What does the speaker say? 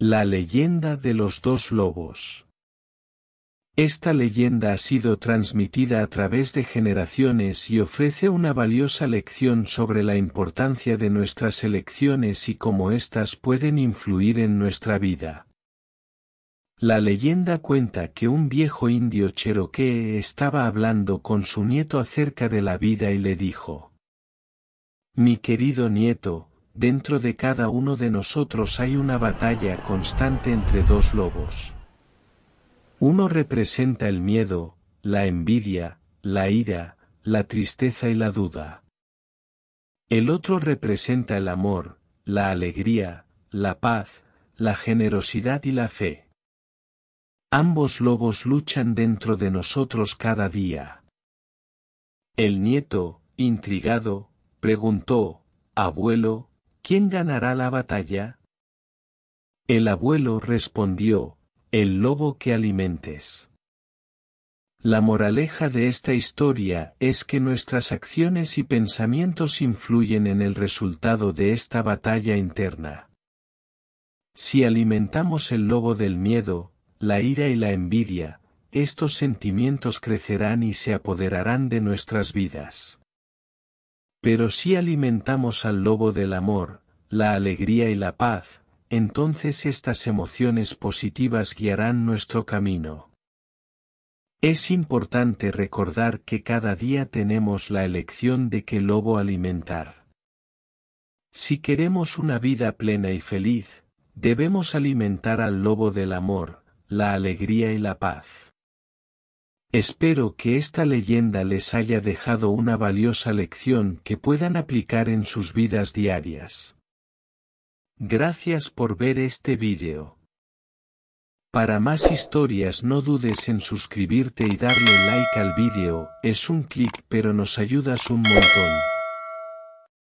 La leyenda de los dos lobos. Esta leyenda ha sido transmitida a través de generaciones y ofrece una valiosa lección sobre la importancia de nuestras elecciones y cómo éstas pueden influir en nuestra vida. La leyenda cuenta que un viejo indio cherokee estaba hablando con su nieto acerca de la vida y le dijo, Mi querido nieto, dentro de cada uno de nosotros hay una batalla constante entre dos lobos. Uno representa el miedo, la envidia, la ira, la tristeza y la duda. El otro representa el amor, la alegría, la paz, la generosidad y la fe. Ambos lobos luchan dentro de nosotros cada día. El nieto, intrigado, preguntó, abuelo, ¿Quién ganará la batalla? El abuelo respondió, El lobo que alimentes. La moraleja de esta historia es que nuestras acciones y pensamientos influyen en el resultado de esta batalla interna. Si alimentamos el lobo del miedo, la ira y la envidia, estos sentimientos crecerán y se apoderarán de nuestras vidas. Pero si alimentamos al lobo del amor, la alegría y la paz, entonces estas emociones positivas guiarán nuestro camino. Es importante recordar que cada día tenemos la elección de qué lobo alimentar. Si queremos una vida plena y feliz, debemos alimentar al lobo del amor, la alegría y la paz. Espero que esta leyenda les haya dejado una valiosa lección que puedan aplicar en sus vidas diarias. Gracias por ver este vídeo. Para más historias no dudes en suscribirte y darle like al vídeo, es un clic pero nos ayudas un montón.